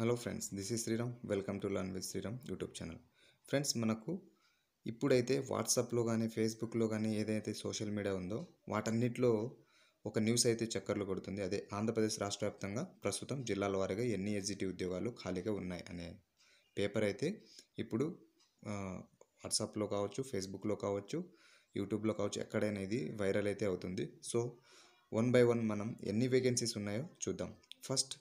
hello friends this is Shriram welcome to learn with Shriram YouTube channel friends మనకు ఇప్పుడైతే వాట్సాప్లో కానీ ఫేస్బుక్లో కానీ ఏదైతే సోషల్ మీడియా ఉందో వాటన్నిటిలో ఒక న్యూస్ అయితే చక్కర్లు కొడుతుంది అదే ఆంధ్రప్రదేశ్ రాష్ట్ర వ్యాప్తంగా ప్రస్తుతం జిల్లాల వారీగా ఎన్ని ఎగ్జిటివ్ ఉద్యోగాలు ఖాళీగా ఉన్నాయి అనే పేపర్ అయితే ఇప్పుడు వాట్సాప్లో కావచ్చు ఫేస్బుక్లో కావచ్చు యూట్యూబ్లో కావచ్చు ఎక్కడైనా ఇది వైరల్ అయితే అవుతుంది సో వన్ బై వన్ మనం ఎన్ని వేకెన్సీస్ ఉన్నాయో చూద్దాం ఫస్ట్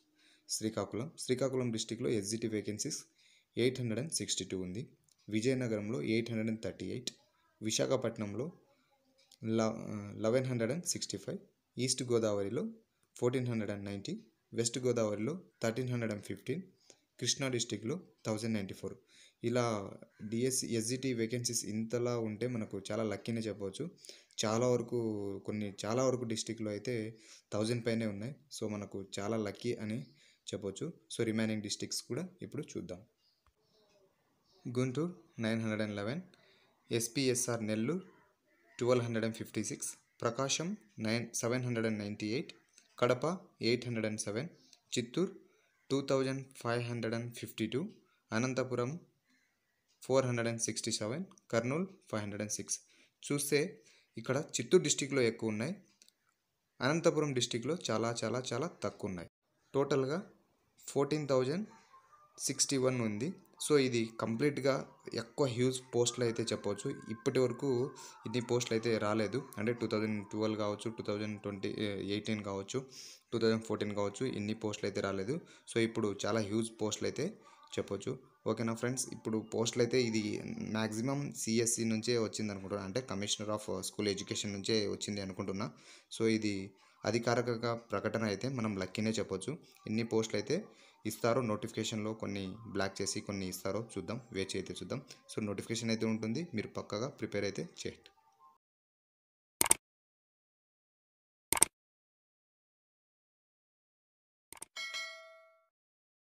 శ్రీకాకుళం శ్రీకాకుళం డిస్టిక్లో SGT vacancies eight hundred and sixty two ఉంది విజయనగరంలో eight hundred and thirty eight విశాఖపట్నంలో eleven hundred and sixty five east గోదావరిలో fourteen hundred and ninety west గోదావరిలో thirteen hundred and fifteen Krishna డిస్టిక్లో థౌజండ్ నైంటీ ఫోర్ ఇలా DSC SGT vacancies ఇంతలా ఉంటే మనకు చాలా లక్కీనే చెప్పవచ్చు చాలా వరకు కొన్ని చాలా వరకు డిస్టిక్లో అయితే థౌజండ్ పైనే ఉన్నాయి సో మనకు చాలా లక్కీ అని చెప్పవచ్చు సో రిమైనింగ్ డిస్టిక్స్ కూడా ఇప్పుడు చూద్దాం Guntur nine hundred and eleven SPSR Nellore twelve hundred and fifty six Prakasam nine seven hundred and ninety eight Kadapa eight hundred and seven Chittoor two thousand five hundred and fifty two Anantapur four hundred and sixty seven Kurnool five hundred and six చూస్తే ఇక్కడ చిత్తూరు డిస్టిక్లో ఎక్కువ ఉన్నాయి అనంతపురం డిస్టిక్లో చాలా చాలా చాలా తక్కువ ఉన్నాయి టోటల్గా ఫోర్టీన్ థౌజండ్ సిక్స్టీ వన్ ఉంది సో ఇది కంప్లీట్గా ఎక్కువ హ్యూజ్ పోస్టులు అయితే చెప్పవచ్చు ఇప్పటి వరకు ఇన్ని పోస్టులు అయితే రాలేదు అంటే టూ థౌజండ్ ట్వెల్వ్ కావచ్చు టూ థౌజండ్ ట్వంటీ ఎయిటీన్ కావచ్చు టూ థౌజండ్ ఫోర్టీన్ కావచ్చు ఇన్ని పోస్టులు అయితే రాలేదు సో ఇప్పుడు చాలా హ్యూజ్ పోస్టులు అయితే చెప్పొచ్చు ఓకేనా ఫ్రెండ్స్ ఇప్పుడు పోస్టులు అయితే ఇది మ్యాక్సిమం సిఎస్సి నుంచే వచ్చింది అనుకుంటున్నాను అంటే కమిషనర్ ఆఫ్ స్కూల్ ఎడ్యుకేషన్ నుంచే వచ్చింది అనుకుంటున్నా సో ఇది అధికారిక ప్రకటన అయితే మనం లక్కీనే చెప్పొచ్చు ఎన్ని పోస్టులు అయితే ఇస్తారో నోటిఫికేషన్లో కొన్ని బ్లాక్ చేసి కొన్ని ఇస్తారో చూద్దాం వేచి అయితే చూద్దాం సో నోటిఫికేషన్ అయితే ఉంటుంది మీరు పక్కగా ప్రిపేర్ అయితే చేయండి